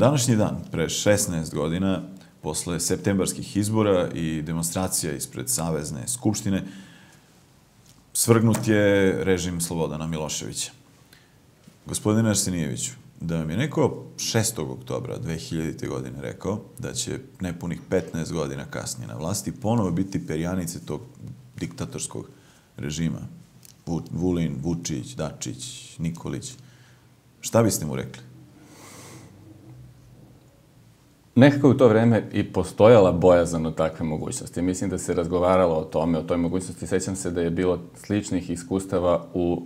današnji dan, pre 16 godina, posle septembarskih izbora i demonstracija ispred Savezne skupštine, svrgnut je režim Slobodana Miloševića. Gospodine Arsenijeviću, da vam je neko 6. oktobra 2000. godine rekao da će nepunih 15 godina kasnije na vlasti ponovo biti perjanice tog diktatorskog režima. Vulin, Vučić, Dačić, Nikolić. Šta biste mu rekli? nekako u to vreme i postojala bojazan od takve mogućnosti. Mislim da se razgovaralo o tome, o toj mogućnosti. Sećam se da je bilo sličnih iskustava u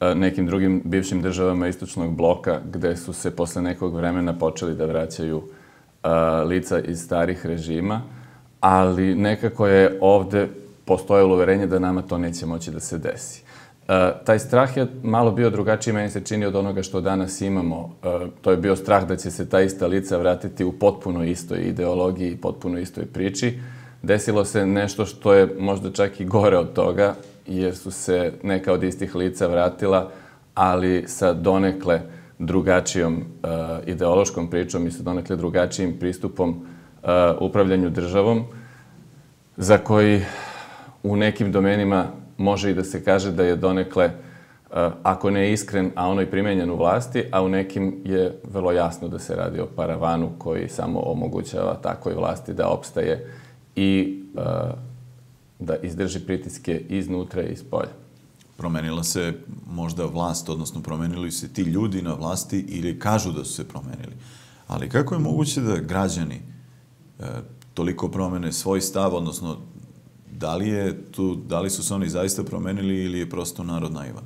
e, nekim drugim bivšim državama istočnog bloka, gde su se posle nekog vremena počeli da vraćaju e, lica iz starih režima, ali nekako je ovde postojalo uverenje da nama to neće moći da se desi taj strah je malo bio drugačiji, meni se čini, od onoga što danas imamo. Uh, to je bio strah da će se ta ista lica vratiti u potpuno istoj ideologiji, potpuno istoj priči. Desilo se nešto što je možda čak i gore od toga, jer su se neka od istih lica vratila, ali sa donekle drugačijom uh, ideološkom pričom i sa donekle drugačijim pristupom upravljanju državom, za koji u nekim domenima može i da se kaže da je donekle, e, ako ne iskren, a ono i primenjen u vlasti, a u nekim je vrlo jasno da se radi o paravanu koji samo omogućava takoj vlasti da opstaje i e, da izdrži pritiske iznutra i iz polja. Promenila se možda vlast, odnosno promenili se ti ljudi na vlasti ili kažu da su se promenili. Ali kako je moguće da građani e, toliko promene svoj stav, odnosno Da li, je tu, da li su se oni zaista promenili ili je prosto narod naivan?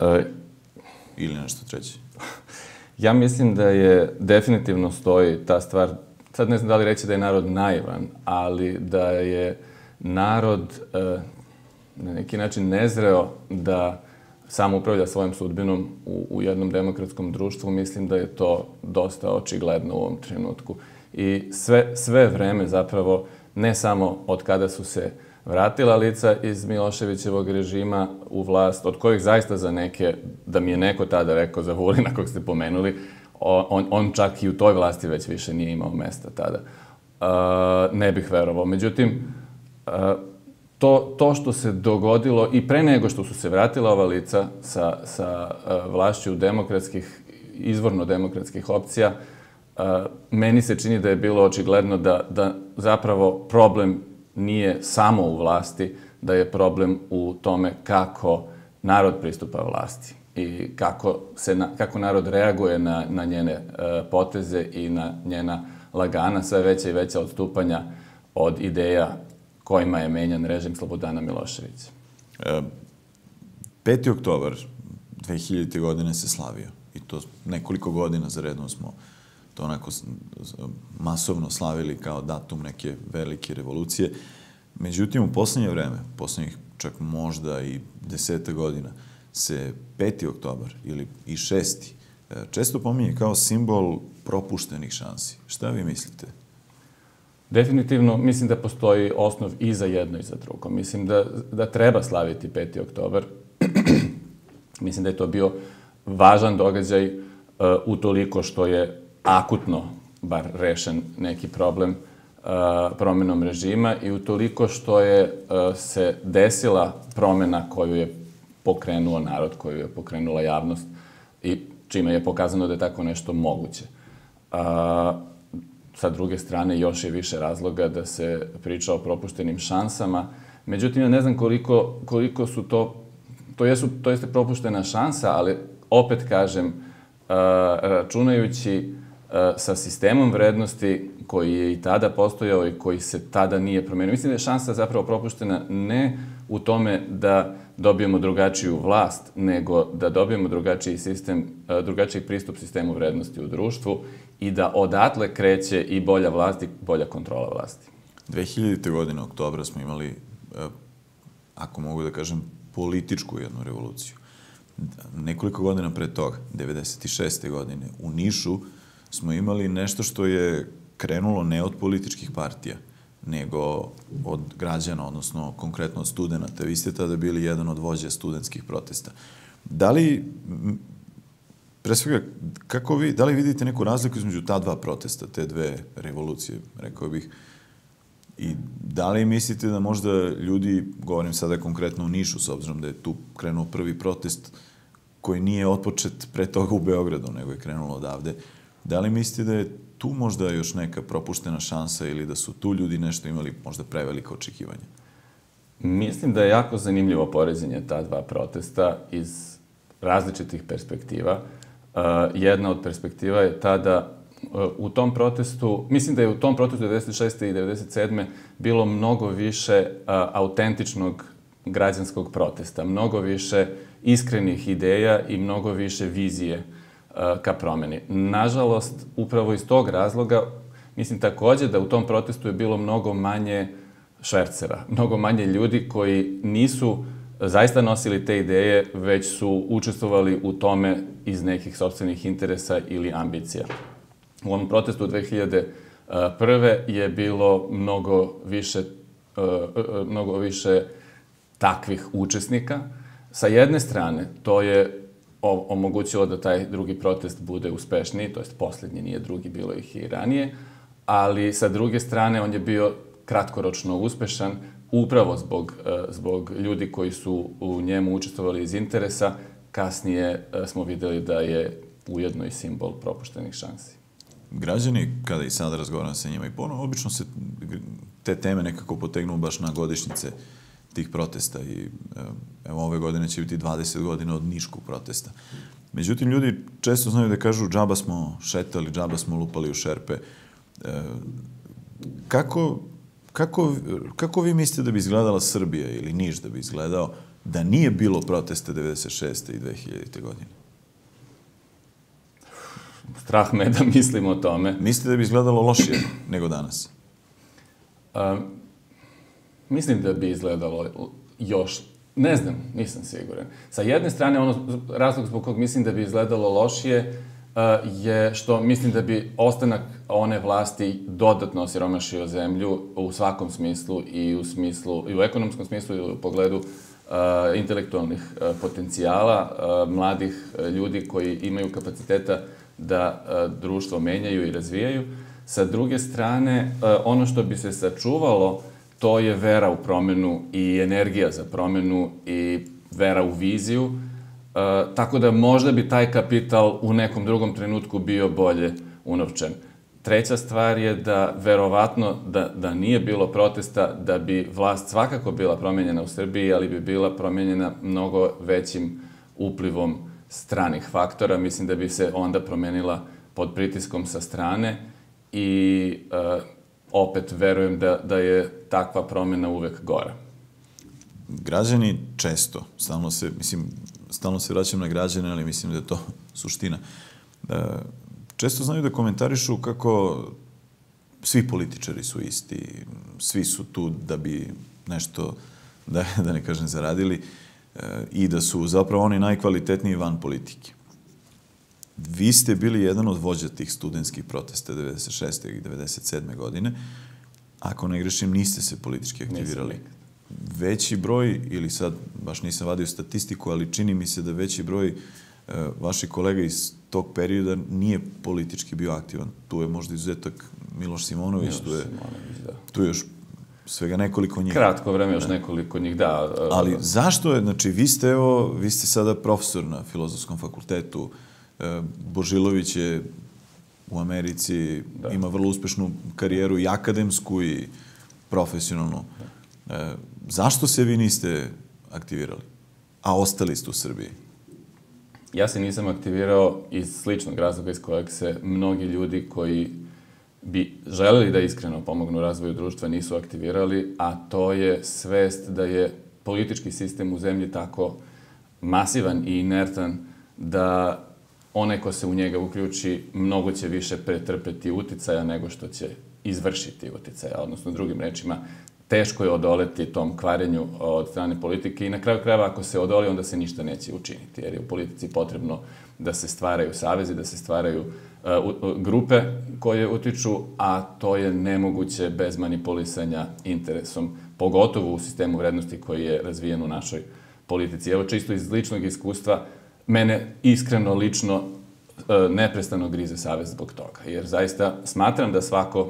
E, ili nešto treće? ja mislim da je, definitivno stoji ta stvar, sad ne znam da li reći da je narod naivan, ali da je narod e, na neki način nezreo da sam upravlja svojom sudbinom u, u jednom demokratskom društvu, mislim da je to dosta očigledno u ovom trenutku. I sve, sve vreme zapravo uh, ne samo od kada su se vratila lica iz Miloševićevog režima u vlast, od kojih zaista za neke, da mi je neko tada rekao za Vulina kog ste pomenuli, on, on čak i u toj vlasti već više nije imao mesta tada. E, ne bih verovao. Međutim, e, to, to što se dogodilo i pre nego što su se vratila ova lica sa, sa vlašću demokratskih, izvorno demokratskih opcija, meni se čini da je bilo očigledno da, da zapravo problem nije samo u vlasti, da je problem u tome kako narod pristupa vlasti i kako, se na, kako narod reaguje na, na njene e, poteze i na njena lagana sve veća i veća odstupanja od ideja kojima je menjan režim Slobodana Miloševića. 5. E, oktobar 2000. godine se slavio i to nekoliko godina zaredno smo to onako masovno slavili kao datum neke velike revolucije. Međutim, u poslednje vreme, poslednjih čak možda i deseta godina, se 5. oktobar ili i 6. E, često pominje kao simbol propuštenih šansi. Šta vi mislite? Definitivno mislim da postoji osnov i za jedno i za drugo. Mislim da, da treba slaviti 5. oktober. mislim da je to bio važan događaj uh, e, utoliko što je akutno bar rešen neki problem uh, promenom režima i utoliko što je uh, se desila promena koju je pokrenuo narod, koju je pokrenula javnost i čime je pokazano da je tako nešto moguće. A, uh, sa druge strane, još je više razloga da se priča o propuštenim šansama. Međutim, ja ne znam koliko, koliko su to... To, jesu, to jeste propuštena šansa, ali opet kažem, a, uh, računajući Eh, sa sistemom vrednosti koji je i tada postojao i koji se tada nije promenio. Mislim da je šansa zapravo propuštena ne u tome da dobijemo drugačiju vlast, nego da dobijemo drugačiji sistem, eh, drugačiji pristup sistemu vrednosti u društvu i da odatle kreće i bolja vlast i bolja kontrola vlasti. 2000. godine, oktobra, smo imali, eh, ako mogu da kažem, političku jednu revoluciju. Nekoliko godina pre toga, 96. godine, u Nišu, smo imali nešto što je krenulo ne od političkih partija, nego od građana, odnosno konkretno od studenta. Vi ste tada bili jedan od vođa studentskih protesta. Da li, pre svega, kako vi, da li vidite neku razliku između ta dva protesta, te dve revolucije, rekao bih, I da li mislite da možda ljudi, govorim sada konkretno u Nišu, s obzirom da je tu krenuo prvi protest koji nije otpočet pre toga u Beogradu, nego je krenulo odavde, uh, Da li mislite da je tu možda još neka propuštena šansa ili da su tu ljudi nešto imali možda prevelika očekivanje? Mislim da je jako zanimljivo poređenje ta dva protesta iz različitih perspektiva. Uh, jedna od perspektiva je ta uh, u tom protestu, mislim da je u tom protestu 96. i 97. bilo mnogo više uh, autentičnog građanskog protesta, mnogo više iskrenih ideja i mnogo više vizije uh, Eh, ka promeni. Nažalost, upravo iz tog razloga, mislim takođe da u tom protestu je bilo mnogo manje švercera, mnogo manje ljudi koji nisu zaista nosili te ideje, već su učestvovali u tome iz nekih sobstvenih interesa ili ambicija. U ovom protestu 2001. je bilo mnogo više, eh, eh, mnogo više takvih učesnika. Sa jedne strane, to je omogućilo da taj drugi protest bude uspešniji, to jest poslednji nije drugi, bilo ih i ranije, ali sa druge strane on je bio kratkoročno uspešan upravo zbog, e, zbog ljudi koji su u njemu učestvovali iz interesa, kasnije e, smo videli da je ujedno i simbol propuštenih šansi. Građani, kada i sada razgovaram sa njima i ponovno, obično se te teme nekako potegnu baš na godišnjice uh, tih protesta i ehm, evo ove godine će biti 20 godina od Niškog protesta. Međutim, ljudi često znaju da kažu džaba smo šetali, džaba smo lupali u šerpe. E, kako, kako, kako vi mislite da bi izgledala Srbija ili Niš da bi izgledao da nije bilo proteste 96. i 2000. godine? Strah me da mislim o tome. Mislite da bi izgledalo lošije nego danas? Ehm, Mislim da bi izgledalo još Ne znam, nisam siguran. Sa jedne strane, ono razlog zbog kog mislim da bi izgledalo lošije e, je što mislim da bi ostanak one vlasti dodatno osiromašio zemlju u svakom smislu i u smislu i u ekonomskom smislu i u pogledu uh, intelektualnih uh, potencijala mladih ljudi koji imaju kapaciteta da društvo menjaju i razvijaju. Sa druge strane, ono što bi se sačuvalo to je vera u promenu i energija za promenu i vera u viziju, E, tako da možda bi taj kapital u nekom drugom trenutku bio bolje unovčen. Treća stvar je da verovatno da, da nije bilo protesta, da bi vlast svakako bila promenjena u Srbiji, ali bi bila promenjena mnogo većim uplivom stranih faktora. Mislim da bi se onda promenila pod pritiskom sa strane i e, opet verujem da, da je takva promena uvek gora. Građani često, stalno se, mislim, stalno se vraćam na građane, ali mislim da je to suština. Da, često znaju da komentarišu kako svi političari su isti, svi su tu da bi nešto, da, da ne kažem, zaradili e, i da su zapravo oni najkvalitetniji van politike vi ste bili jedan od vođa tih studenskih protesta 96. i 97. godine. Ako ne grešim, niste se politički aktivirali. Nisam veći broj, ili sad baš nisam vadio statistiku, ali čini mi se da veći broj uh, vaših kolega iz tog perioda nije politički bio aktivan. Tu je možda izuzetak Miloš Simonović, Miloš tu, je, Simonović da. tu je još svega nekoliko njih. Kratko vreme, još da. nekoliko njih, da. E, ali da. zašto je, znači vi ste evo, vi ste sada profesor na Filozofskom fakultetu, uh, Božilović je u Americi, da. ima vrlo uspešnu karijeru i akademsku i profesionalnu. Da. E, zašto se vi niste aktivirali? A ostali ste u Srbiji? Ja se nisam aktivirao iz sličnog razloga iz kojeg se mnogi ljudi koji bi želeli da iskreno pomognu razvoju društva nisu aktivirali, a to je svest da je politički sistem u zemlji tako masivan i inertan da onaj ko se u njega uključi mnogo će više pretrpeti uticaja nego što će izvršiti uticaja, odnosno drugim rečima, teško je odoleti tom kvarenju od strane politike i na kraju krajeva ako se odoli onda se ništa neće učiniti jer je u politici potrebno da se stvaraju savezi, da se stvaraju uh, grupe koje utiču, a to je nemoguće bez manipulisanja interesom, pogotovo u sistemu vrednosti koji je razvijen u našoj politici. Evo čisto iz ličnog iskustva uh, mene iskreno, lično, e, neprestano grize savez zbog toga. Jer zaista smatram da svako,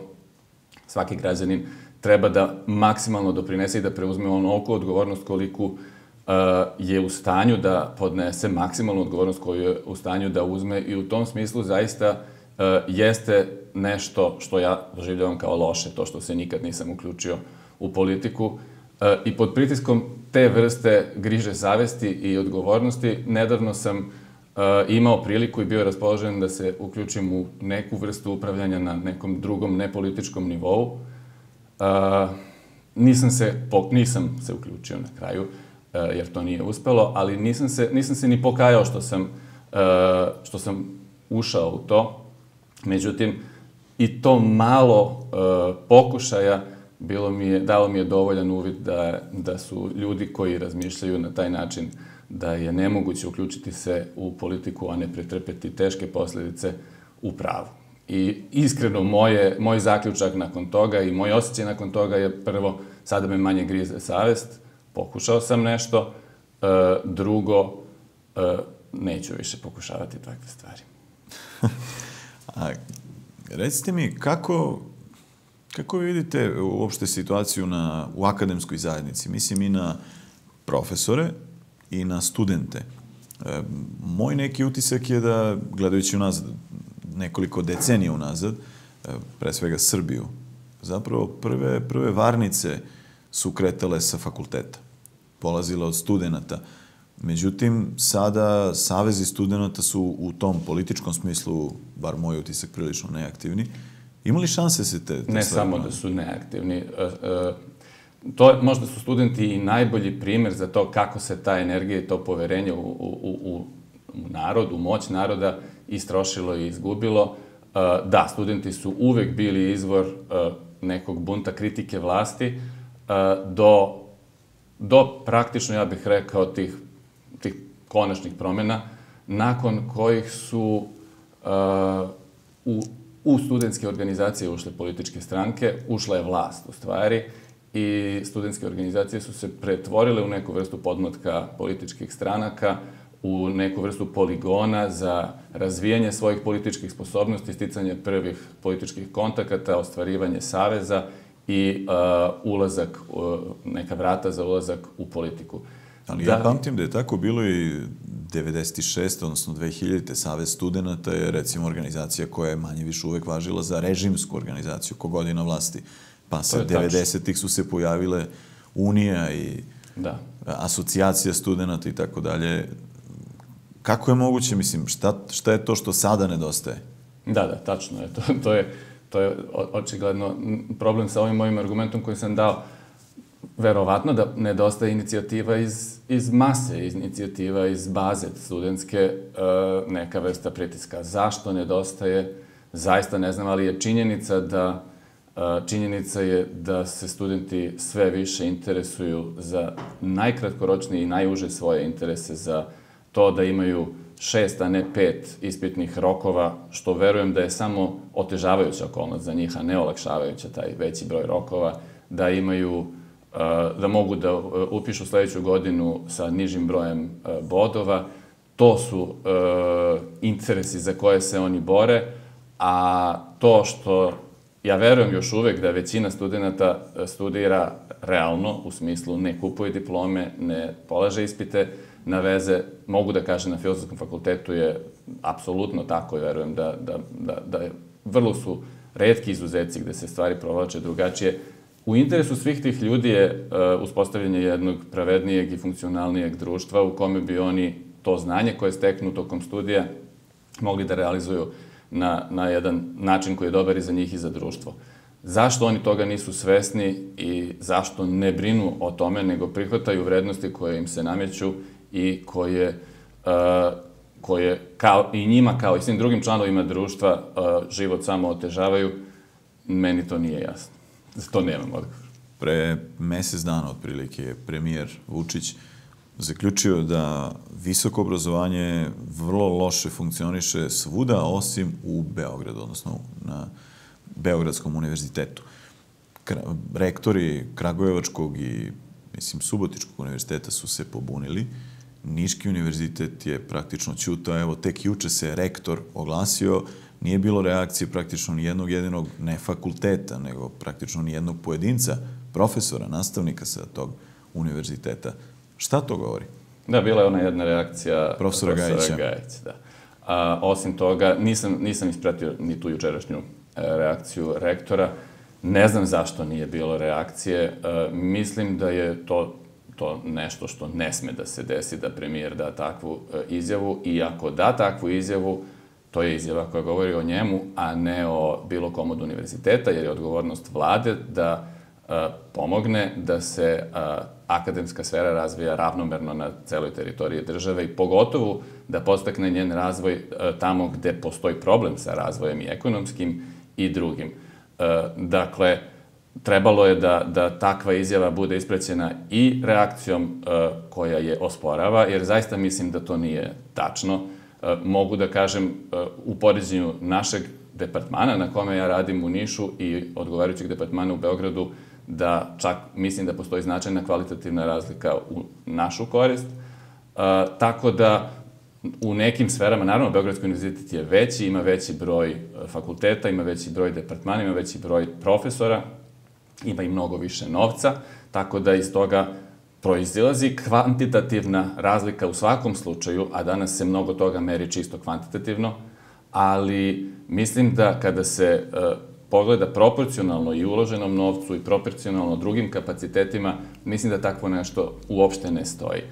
svaki građanin treba da maksimalno doprinese i da preuzme onoliko odgovornost koliku e, je u stanju da podnese maksimalnu odgovornost koju je u stanju da uzme i u tom smislu zaista e, jeste nešto što ja doživljavam kao loše, to što se nikad nisam uključio u politiku i pod pritiskom te vrste griže savesti i odgovornosti. Nedavno sam eh, imao priliku i bio raspoložen da se uključim u neku vrstu upravljanja na nekom drugom nepolitičkom nivou. Uh, Nisam se, nisam se uključio na kraju, eh, jer to nije uspelo, ali nisam se, nisam se ni pokajao što sam, što sam ušao u to. Međutim, i to malo pokušaja bilo mi je, dalo mi je dovoljan uvid da, da su ljudi koji razmišljaju na taj način da je nemoguće uključiti se u politiku, a ne pretrpeti teške posledice u pravu. I iskreno, moje, moj zaključak nakon toga i moj osjećaj nakon toga je prvo, sada me manje grize savest, pokušao sam nešto, e, drugo, e, neću više pokušavati takve stvari. a, recite mi, kako Kako vi vidite uopšte situaciju na, u akademskoj zajednici? Mislim i na profesore i na studente. E, moj neki utisak je da, gledajući unazad, nekoliko decenija unazad, e, pre svega Srbiju, zapravo prve, prve varnice su kretale sa fakulteta, polazile od studenta. Međutim, sada savezi studenta su u tom političkom smislu, bar moj utisak, prilično neaktivni. Ima li šanse se te, te Ne stvari? samo da su neaktivni. E, e, to je, možda su studenti i najbolji primer za to kako se ta energija i to poverenje u, u, u, u narod, u moć naroda istrošilo i izgubilo. E, da, studenti su uvek bili izvor nekog bunta kritike vlasti do, do praktično, ja bih rekao, tih, tih konačnih promena, nakon kojih su u u studentske organizacije ušle političke stranke, ušla je vlast u stvari i studentske organizacije su se pretvorile u neku vrstu podmotka političkih stranaka, u neku vrstu poligona za razvijanje svojih političkih sposobnosti, sticanje prvih političkih kontakata, ostvarivanje saveza i uh, ulazak, uh, neka vrata za ulazak u politiku. Ali da. ja pamtim da je tako bilo i 96. odnosno 2000. Savez studenta je recimo organizacija koja je manje više uvek važila za režimsku organizaciju kogodina vlasti. Pa sa 90-ih su se pojavile Unija i da. asocijacija studenta i tako dalje. Kako je moguće, mislim, šta, šta je to što sada nedostaje? Da, da, tačno je. To, to je, to je očigledno problem sa ovim mojim argumentom koji sam dao. Uh, verovatno da nedostaje inicijativa iz, iz mase, iz inicijativa iz baze studentske, e, neka vrsta pritiska. Zašto nedostaje, zaista ne znam, ali je činjenica da e, činjenica je da se studenti sve više interesuju za najkratkoročni i najuže svoje interese za to da imaju šest, a ne pet ispitnih rokova, što verujem da je samo otežavajuća okolnost za njih, a ne olakšavajuća taj veći broj rokova, da imaju da mogu da uh, upišu sledeću godinu sa nižim brojem uh, bodova. To su uh, interesi za koje se oni bore, a to što ja verujem još uvek da većina studenta studira realno, u smislu ne kupuje diplome, ne polaže ispite, na veze, mogu da kažem na filozofskom fakultetu je apsolutno tako i verujem da, da, da, da vrlo su redki izuzeci gde se stvari provlače drugačije, U interesu svih tih ljudi je uh, uspostavljanje jednog pravednijeg i funkcionalnijeg društva u kome bi oni to znanje koje steknu tokom studija mogli da realizuju na, na jedan način koji je dobar i za njih i za društvo. Zašto oni toga nisu svesni i zašto ne brinu o tome, nego prihvataju vrednosti koje im se nameću i koje, uh, koje kao i njima, kao i svim drugim članovima društva, uh, život samo otežavaju, meni to nije jasno. Za to nemam odgovor. Pre mesec dana otprilike je premijer Vučić zaključio da visoko obrazovanje vrlo loše funkcioniše svuda osim u Beogradu, odnosno na Beogradskom univerzitetu. rektori Kragujevačkog i mislim, Subotičkog univerziteta su se pobunili. Niški univerzitet je praktično ćutao. Evo, tek juče se rektor oglasio nije bilo reakcije praktično ni jednog jedinog, ne fakulteta, nego praktično ni jednog pojedinca, profesora, nastavnika sa tog univerziteta. Šta to govori? Da, bila je ona jedna reakcija profesora, profesora Gajića. da. A, osim toga, nisam, nisam ispratio ni tu jučerašnju e, reakciju rektora. Ne znam zašto nije bilo reakcije. A, e, mislim da je to to nešto što ne sme da se desi, da premijer da takvu e, izjavu i ako da takvu izjavu, To je izjava koja govori o njemu, a ne o bilo kom od univerziteta, jer je odgovornost vlade da e, pomogne da se e, akademska sfera razvija ravnomerno na celoj teritoriji države i pogotovo da postakne njen razvoj e, tamo gde postoji problem sa razvojem i ekonomskim i drugim. Dakle, trebalo je da, da takva izjava bude isprećena i reakcijom koja je osporava, jer zaista mislim da to nije tačno. Eh, mogu da kažem eh, u poređenju našeg departmana na kome ja radim u Nišu i odgovarajućeg departmana u Beogradu, da čak mislim da postoji značajna kvalitativna razlika u našu korist. E, tako da u nekim sferama, naravno, Beogradski univerzitet je veći, ima veći broj fakulteta, ima veći broj departmana, ima veći broj profesora, ima i mnogo više novca, tako da iz toga proizilazi kvantitativna razlika u svakom slučaju, a danas se mnogo toga meri čisto kvantitativno, ali mislim da kada se e, pogleda proporcionalno i uloženom novcu i proporcionalno drugim kapacitetima, mislim da takvo nešto uopšte ne stoji. E,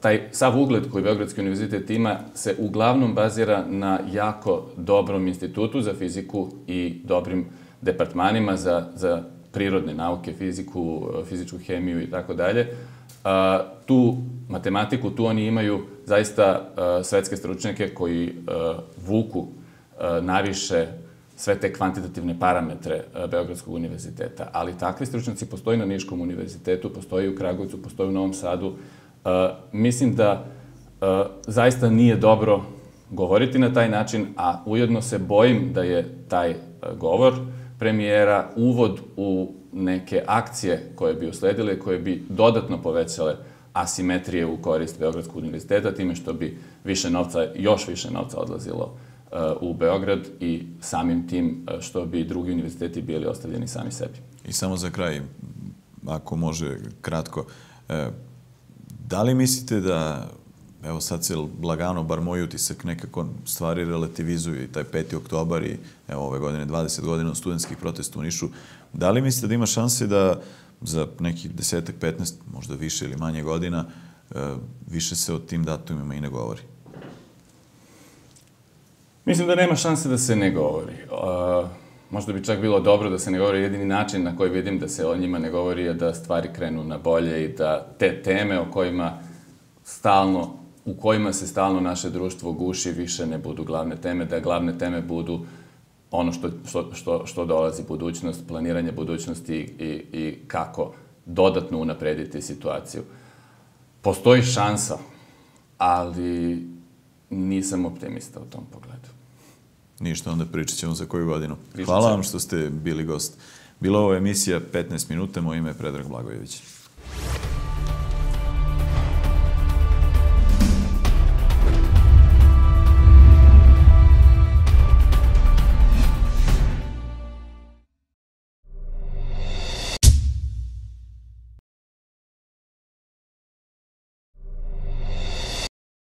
taj sav ugled koji Beogradski univerzitet ima se uglavnom bazira na jako dobrom institutu za fiziku i dobrim departmanima za, za prirodne nauke, fiziku, fizičku hemiju i tako dalje, tu matematiku, tu oni imaju zaista svetske stručnjake koji vuku naviše sve te kvantitativne parametre Beogradskog univerziteta, ali takvi stručnjaci postoji na Niškom univerzitetu, postoji u Kragujcu, postoji u Novom Sadu. Mislim da zaista nije dobro govoriti na taj način, a ujedno se bojim da je taj govor uh, premijera uvod u neke akcije koje bi usledile, koje bi dodatno povećale asimetrije u korist Beogradskog univerziteta, time što bi više novca, još više novca odlazilo uh, u Beograd i samim tim uh, što bi drugi univerziteti bili ostavljeni sami sebi. I samo za kraj, ako može kratko, uh, da li mislite da evo sad se lagano, bar moj utisak, nekako stvari relativizuju i taj 5. oktobar i evo ove godine 20 godina studentskih protesta u Nišu. Da li mislite da ima šanse da za nekih desetak, 15, možda više ili manje godina, e, više se o tim datumima i ne govori? Mislim da nema šanse da se ne govori. E, možda bi čak bilo dobro da se ne govori jedini način na koji vidim da se o njima ne govori je da stvari krenu na bolje i da te teme o kojima stalno u kojima se stalno naše društvo guši, više ne budu glavne teme, da glavne teme budu ono što, što, što, što dolazi budućnost, planiranje budućnosti i, i, kako dodatno unaprediti situaciju. Postoji šansa, ali nisam optimista u tom pogledu. Ništa, onda pričat ćemo za koju godinu. Pričat Hvala vam što ste bili gost. Bila ovo emisija 15 minuta, moje ime je Predrag Blagojević.